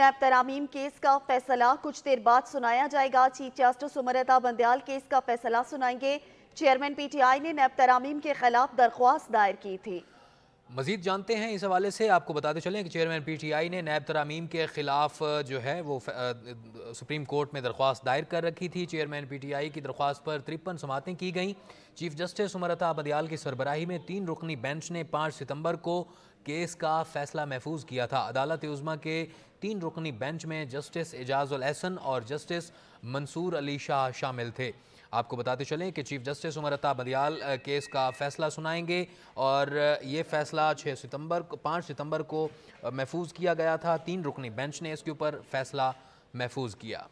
नैब तरामीम case का फैसला कुछ देर बाद सुनाया जाएगा chief justice Umar Ata Bandial case का फैसला सुनाएंगे चेयरमैन पीटीआई ने नैब तरामीम के खिलाफ दरख्वास्त दायर की थी मजीद जानते हैं इस हवाले से आपको बताते चलें कि चेयरमैन पीटीआई ने नैब तरामीम के खिलाफ जो है वो सुप्रीम कोर्ट में दरख्वास्त दायर कर रखी थी चेयरमैन पीटीआई की दरख्वास्त पर तिरपन समातें की गईं चीफ जस्टिस उमरता अबदयाल की सरबराही में तीन रुकनी बेंच ने 5 सितंबर को केस का फैसला महफूज किया था अदालत उज़मा के तीन रुकनी बेंच में जस्टिस एजाजुल एहसन और जस्टिस मंसूर अली शाह शामिल थे आपको बताते चलें कि chief justice Umar Ata Bandial case का फैसला सुनाएंगे और ये फैसला 6 सितंबर पाँच सितंबर को महफूज किया गया था तीन रुकनी बेंच ने इसके ऊपर फैसला महफूज किया